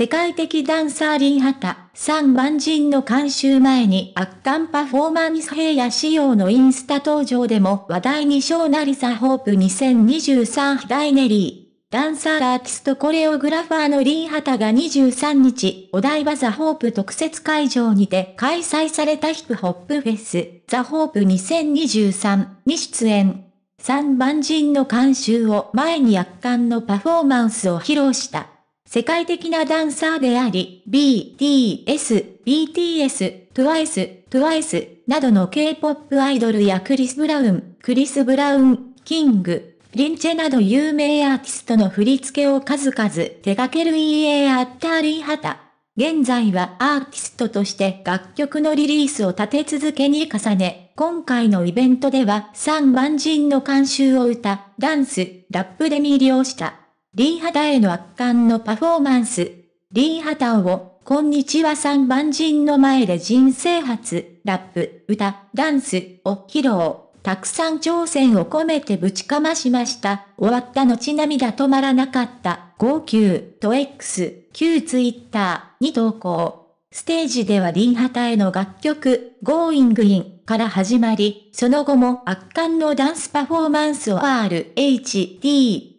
世界的ダンサーリンハタ、3万人の監修前に圧巻パフォーマンス平野仕様のインスタ登場でも話題に小なりさホープ2023ダイネリー。ダンサーアーティストコレオグラファーのリンハタが23日、お台場ザ・ホープ特設会場にて開催されたヒップホップフェス、ザ・ホープ2023に出演。3万人の監修を前に圧巻のパフォーマンスを披露した。世界的なダンサーであり、BTS、BTS、TWICE、TWICE などの K-POP アイドルやクリス・ブラウン、クリス・ブラウン、キング、リンチェなど有名アーティストの振り付けを数々手掛ける EA アッターリーハタ。現在はアーティストとして楽曲のリリースを立て続けに重ね、今回のイベントでは3万人の監修を歌、ダンス、ラップで魅了した。リー・ハタへの圧巻のパフォーマンス。リー・ハタを、こんにちは三番人の前で人生初、ラップ、歌、ダンスを披露。たくさん挑戦を込めてぶちかましました。終わった後涙止まらなかった。号泣と X、旧ツイッターに投稿。ステージではリンハタへの楽曲、Going In から始まり、その後も圧巻のダンスパフォーマンスを RHD、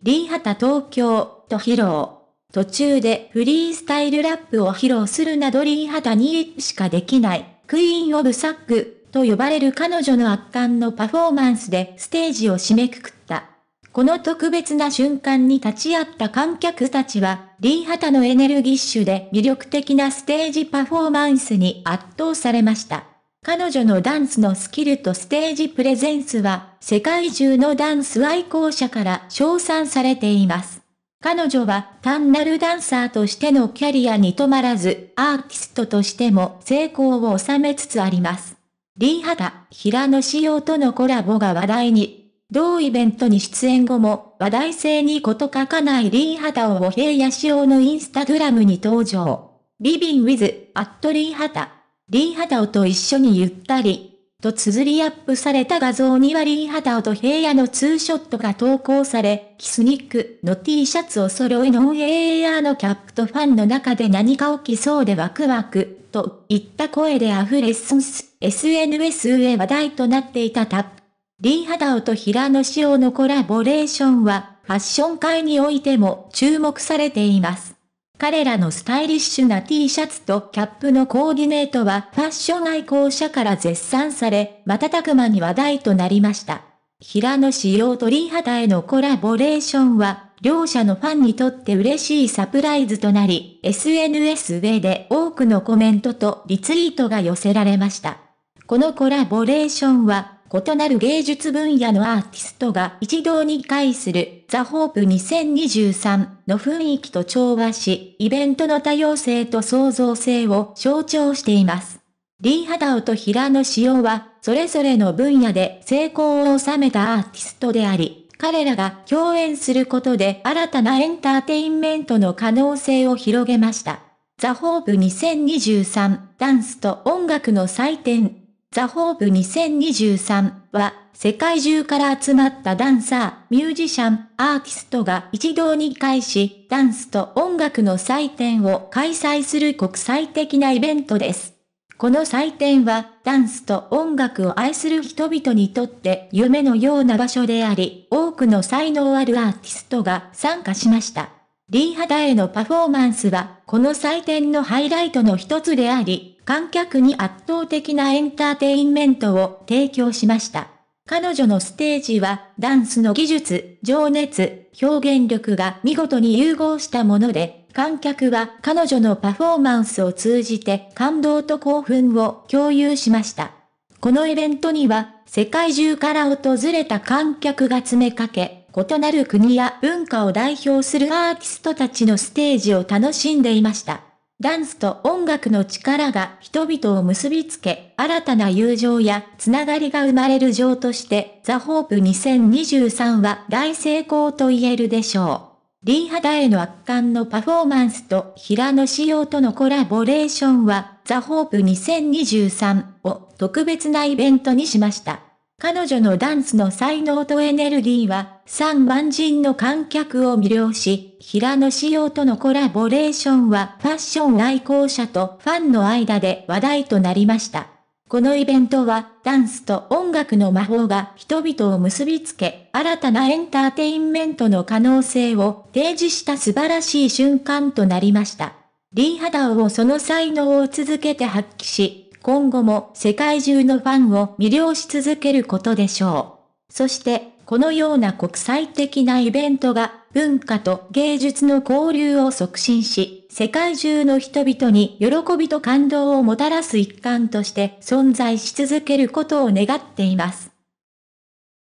リンハタ東京と披露。途中でフリースタイルラップを披露するなどリンハタにしかできない、クイーンオブサックと呼ばれる彼女の圧巻のパフォーマンスでステージを締めくくった。この特別な瞬間に立ち会った観客たちは、リーハタのエネルギッシュで魅力的なステージパフォーマンスに圧倒されました。彼女のダンスのスキルとステージプレゼンスは、世界中のダンス愛好者から称賛されています。彼女は単なるダンサーとしてのキャリアに止まらず、アーティストとしても成功を収めつつあります。リーハタ、平野仕様とのコラボが話題に同イベントに出演後も、話題性に事欠かないリー・ハタオを平野仕様のインスタグラムに登場。リビンウィズ、アットリー・ハタ。リー・ハタオと一緒にゆったり、と綴りアップされた画像にはリー・ハタオと平野のツーショットが投稿され、キスニックの T シャツを揃えの o アーのキャップとファンの中で何か起きそうでワクワク、といった声で溢れスンス、SNS へ話題となっていたタップ。リー・ハダオと平野紫耀のコラボレーションは、ファッション界においても注目されています。彼らのスタイリッシュな T シャツとキャップのコーディネートはファッション愛好者から絶賛され、瞬く間に話題となりました。平野紫耀とリーハダへのコラボレーションは、両者のファンにとって嬉しいサプライズとなり、SNS 上で多くのコメントとリツイートが寄せられました。このコラボレーションは、異なる芸術分野のアーティストが一堂に会するザ・ホープ2023の雰囲気と調和し、イベントの多様性と創造性を象徴しています。リー・ハダオと平野紫耀は、それぞれの分野で成功を収めたアーティストであり、彼らが共演することで新たなエンターテインメントの可能性を広げました。ザ・ホープ2023ダンスと音楽の祭典ザ・ホープ2023は世界中から集まったダンサー、ミュージシャン、アーティストが一堂に会し、ダンスと音楽の祭典を開催する国際的なイベントです。この祭典は、ダンスと音楽を愛する人々にとって夢のような場所であり、多くの才能あるアーティストが参加しました。リーハダへのパフォーマンスは、この祭典のハイライトの一つであり、観客に圧倒的なエンターテインメントを提供しました。彼女のステージは、ダンスの技術、情熱、表現力が見事に融合したもので、観客は彼女のパフォーマンスを通じて感動と興奮を共有しました。このイベントには、世界中から訪れた観客が詰めかけ、異なる国や文化を代表するアーティストたちのステージを楽しんでいました。ダンスと音楽の力が人々を結びつけ、新たな友情やつながりが生まれる情として、ザ・ホープ2023は大成功と言えるでしょう。リーハダへの圧巻のパフォーマンスと平野仕様とのコラボレーションは、ザ・ホープ2023を特別なイベントにしました。彼女のダンスの才能とエネルギーは、3万人の観客を魅了し、平野紫耀とのコラボレーションはファッション愛好者とファンの間で話題となりました。このイベントは、ダンスと音楽の魔法が人々を結びつけ、新たなエンターテインメントの可能性を提示した素晴らしい瞬間となりました。リー・ハダオをその才能を続けて発揮し、今後も世界中のファンを魅了し続けることでしょう。そして、このような国際的なイベントが文化と芸術の交流を促進し、世界中の人々に喜びと感動をもたらす一環として存在し続けることを願っています。